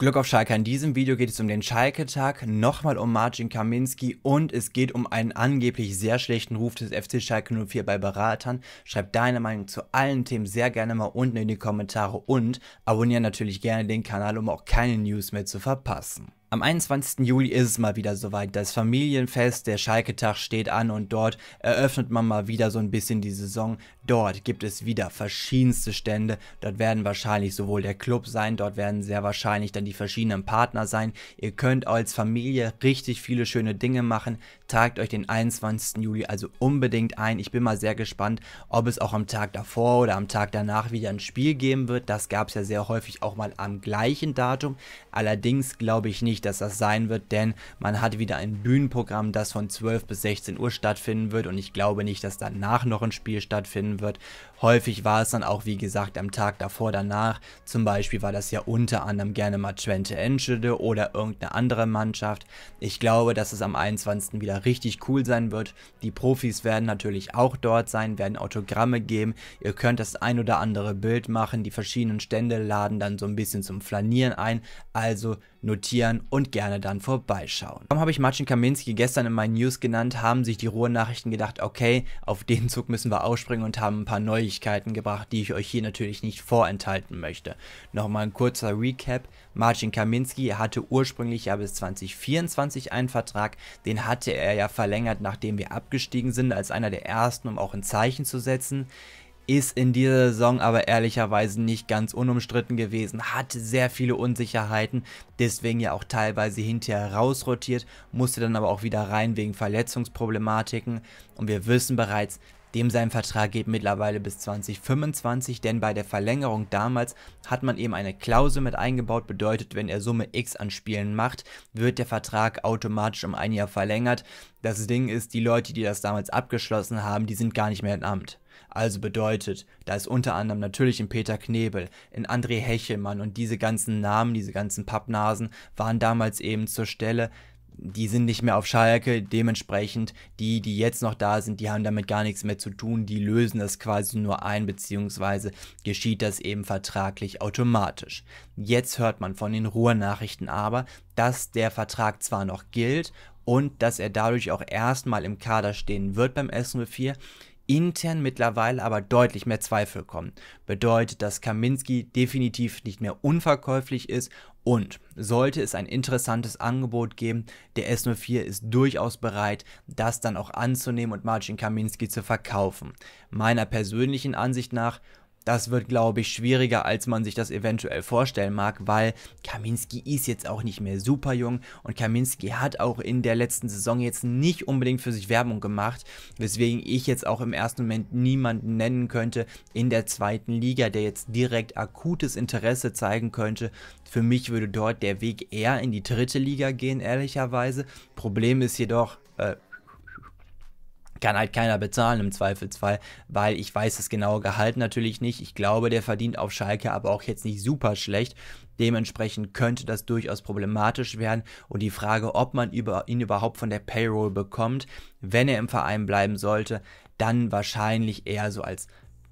Glück auf Schalke. In diesem Video geht es um den Schalke-Tag, nochmal um Marcin Kaminski und es geht um einen angeblich sehr schlechten Ruf des FC Schalke 04 bei Beratern. Schreib deine Meinung zu allen Themen sehr gerne mal unten in die Kommentare und abonniere natürlich gerne den Kanal, um auch keine News mehr zu verpassen. Am 21. Juli ist es mal wieder soweit. Das Familienfest, der Schalke-Tag steht an und dort eröffnet man mal wieder so ein bisschen die Saison. Dort gibt es wieder verschiedenste Stände. Dort werden wahrscheinlich sowohl der Club sein, dort werden sehr wahrscheinlich dann die verschiedenen Partner sein. Ihr könnt als Familie richtig viele schöne Dinge machen. Tagt euch den 21. Juli also unbedingt ein. Ich bin mal sehr gespannt, ob es auch am Tag davor oder am Tag danach wieder ein Spiel geben wird. Das gab es ja sehr häufig auch mal am gleichen Datum. Allerdings glaube ich nicht, ich, dass das sein wird, denn man hat wieder ein Bühnenprogramm, das von 12 bis 16 Uhr stattfinden wird und ich glaube nicht, dass danach noch ein Spiel stattfinden wird. Häufig war es dann auch, wie gesagt, am Tag davor, danach. Zum Beispiel war das ja unter anderem gerne mal Twente Enschede oder irgendeine andere Mannschaft. Ich glaube, dass es am 21. wieder richtig cool sein wird. Die Profis werden natürlich auch dort sein, werden Autogramme geben. Ihr könnt das ein oder andere Bild machen. Die verschiedenen Stände laden dann so ein bisschen zum Flanieren ein. Also notieren und gerne dann vorbeischauen. Warum habe ich Marcin Kaminski gestern in meinen News genannt, haben sich die Ruhrnachrichten gedacht, okay, auf den Zug müssen wir ausspringen und haben ein paar Neuigkeiten gebracht, die ich euch hier natürlich nicht vorenthalten möchte. Nochmal ein kurzer Recap. Marcin Kaminski hatte ursprünglich ja bis 2024 einen Vertrag, den hatte er ja verlängert, nachdem wir abgestiegen sind, als einer der ersten, um auch ein Zeichen zu setzen ist in dieser Saison aber ehrlicherweise nicht ganz unumstritten gewesen, hat sehr viele Unsicherheiten, deswegen ja auch teilweise hinterher rausrotiert, musste dann aber auch wieder rein wegen Verletzungsproblematiken und wir wissen bereits, dem sein Vertrag geht mittlerweile bis 2025, denn bei der Verlängerung damals hat man eben eine Klausel mit eingebaut, bedeutet, wenn er Summe X an Spielen macht, wird der Vertrag automatisch um ein Jahr verlängert. Das Ding ist, die Leute, die das damals abgeschlossen haben, die sind gar nicht mehr in Amt. Also bedeutet, da ist unter anderem natürlich in Peter Knebel, in André Hechelmann und diese ganzen Namen, diese ganzen Pappnasen waren damals eben zur Stelle. Die sind nicht mehr auf Schalke, dementsprechend die, die jetzt noch da sind, die haben damit gar nichts mehr zu tun, die lösen das quasi nur ein, beziehungsweise geschieht das eben vertraglich automatisch. Jetzt hört man von den Ruhrnachrichten aber, dass der Vertrag zwar noch gilt und dass er dadurch auch erstmal im Kader stehen wird beim S04, intern mittlerweile aber deutlich mehr Zweifel kommen. Bedeutet, dass Kaminski definitiv nicht mehr unverkäuflich ist und sollte es ein interessantes Angebot geben, der S04 ist durchaus bereit, das dann auch anzunehmen und Marcin Kaminski zu verkaufen. Meiner persönlichen Ansicht nach das wird, glaube ich, schwieriger, als man sich das eventuell vorstellen mag, weil Kaminski ist jetzt auch nicht mehr super jung und Kaminski hat auch in der letzten Saison jetzt nicht unbedingt für sich Werbung gemacht, weswegen ich jetzt auch im ersten Moment niemanden nennen könnte in der zweiten Liga, der jetzt direkt akutes Interesse zeigen könnte. Für mich würde dort der Weg eher in die dritte Liga gehen, ehrlicherweise. Problem ist jedoch, äh, kann halt keiner bezahlen im Zweifelsfall, weil ich weiß das genaue Gehalt natürlich nicht. Ich glaube, der verdient auf Schalke aber auch jetzt nicht super schlecht. Dementsprechend könnte das durchaus problematisch werden und die Frage, ob man über ihn überhaupt von der Payroll bekommt, wenn er im Verein bleiben sollte, dann wahrscheinlich eher so als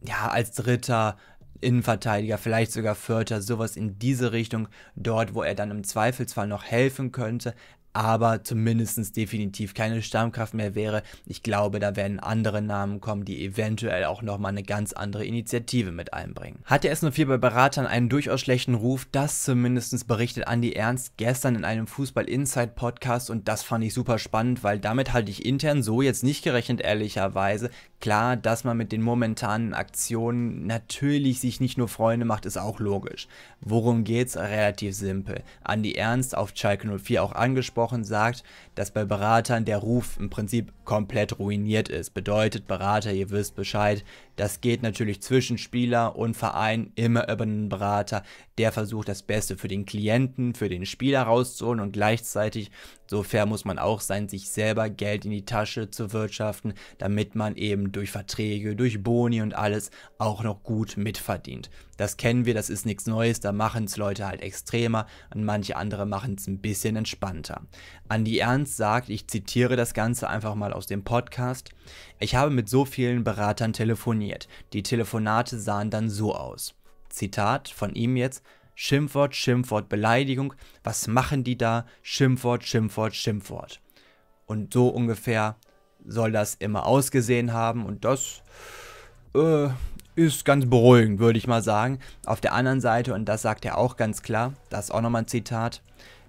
ja, als dritter Innenverteidiger, vielleicht sogar Vierter, sowas in diese Richtung, dort, wo er dann im Zweifelsfall noch helfen könnte, aber zumindest definitiv keine Stammkraft mehr wäre. Ich glaube, da werden andere Namen kommen, die eventuell auch nochmal eine ganz andere Initiative mit einbringen. Hat der S04 bei Beratern einen durchaus schlechten Ruf? Das zumindest berichtet Andy Ernst gestern in einem Fußball Inside Podcast und das fand ich super spannend, weil damit halte ich intern so jetzt nicht gerechnet, ehrlicherweise. Klar, dass man mit den momentanen Aktionen natürlich sich nicht nur Freunde macht, ist auch logisch. Worum geht's? Relativ simpel. Andy Ernst, auf Schalke 04 auch angesprochen, sagt, dass bei Beratern der Ruf im Prinzip komplett ruiniert ist. Bedeutet, Berater, ihr wisst Bescheid, das geht natürlich zwischen Spieler und Verein immer über einen Berater, der versucht, das Beste für den Klienten, für den Spieler rauszuholen und gleichzeitig, so fair muss man auch sein, sich selber Geld in die Tasche zu wirtschaften, damit man eben durch Verträge, durch Boni und alles auch noch gut mitverdient. Das kennen wir, das ist nichts Neues, da machen es Leute halt extremer und manche andere machen es ein bisschen entspannter. Andy Ernst sagt, ich zitiere das Ganze einfach mal aus dem Podcast, ich habe mit so vielen Beratern telefoniert. Die Telefonate sahen dann so aus. Zitat von ihm jetzt, Schimpfwort, Schimpfwort, Beleidigung, was machen die da? Schimpfwort, Schimpfwort, Schimpfwort. Und so ungefähr soll das immer ausgesehen haben und das äh, ist ganz beruhigend, würde ich mal sagen. Auf der anderen Seite, und das sagt er auch ganz klar, das ist auch nochmal ein Zitat,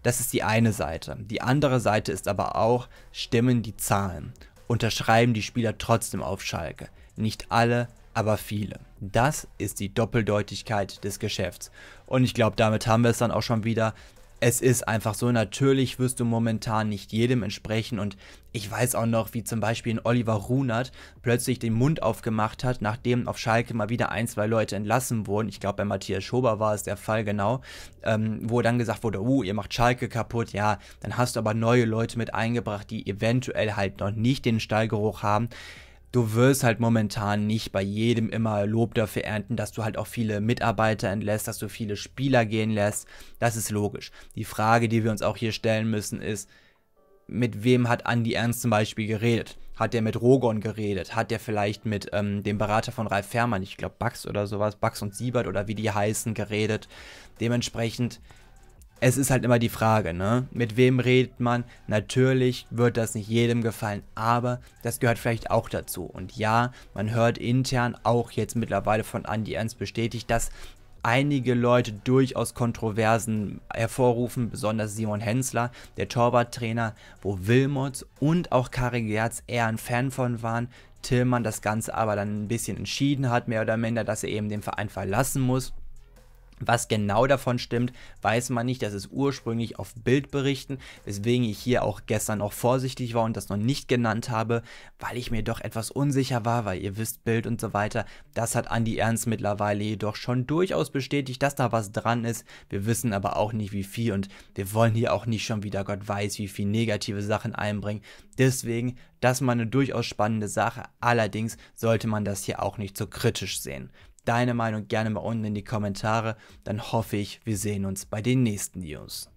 das ist die eine Seite. Die andere Seite ist aber auch, stimmen die Zahlen. Unterschreiben die Spieler trotzdem auf Schalke. Nicht alle, aber viele. Das ist die Doppeldeutigkeit des Geschäfts. Und ich glaube, damit haben wir es dann auch schon wieder es ist einfach so, natürlich wirst du momentan nicht jedem entsprechen und ich weiß auch noch, wie zum Beispiel ein Oliver Runert plötzlich den Mund aufgemacht hat, nachdem auf Schalke mal wieder ein, zwei Leute entlassen wurden. Ich glaube, bei Matthias Schober war es der Fall genau, ähm, wo dann gesagt wurde, uh, ihr macht Schalke kaputt. Ja, dann hast du aber neue Leute mit eingebracht, die eventuell halt noch nicht den Stallgeruch haben du wirst halt momentan nicht bei jedem immer Lob dafür ernten, dass du halt auch viele Mitarbeiter entlässt, dass du viele Spieler gehen lässt. Das ist logisch. Die Frage, die wir uns auch hier stellen müssen, ist, mit wem hat Andy Ernst zum Beispiel geredet? Hat der mit Rogon geredet? Hat der vielleicht mit ähm, dem Berater von Ralf Fährmann, ich glaube Bax oder sowas, Bax und Siebert oder wie die heißen, geredet? Dementsprechend es ist halt immer die Frage, ne? Mit wem redet man? Natürlich wird das nicht jedem gefallen, aber das gehört vielleicht auch dazu. Und ja, man hört intern auch jetzt mittlerweile von Andy Ernst bestätigt, dass einige Leute durchaus Kontroversen hervorrufen, besonders Simon Hensler, der Torwarttrainer, wo Wilmots und auch Karin Gerz eher ein Fan von waren, Tillmann das Ganze aber dann ein bisschen entschieden hat, mehr oder minder, dass er eben den Verein verlassen muss. Was genau davon stimmt, weiß man nicht. Das ist ursprünglich auf Bildberichten, weswegen ich hier auch gestern auch vorsichtig war und das noch nicht genannt habe, weil ich mir doch etwas unsicher war, weil ihr wisst, Bild und so weiter. Das hat Andy Ernst mittlerweile jedoch schon durchaus bestätigt, dass da was dran ist. Wir wissen aber auch nicht, wie viel und wir wollen hier auch nicht schon wieder Gott weiß, wie viel negative Sachen einbringen. Deswegen, das mal eine durchaus spannende Sache. Allerdings sollte man das hier auch nicht so kritisch sehen deine Meinung gerne mal unten in die Kommentare. Dann hoffe ich, wir sehen uns bei den nächsten News.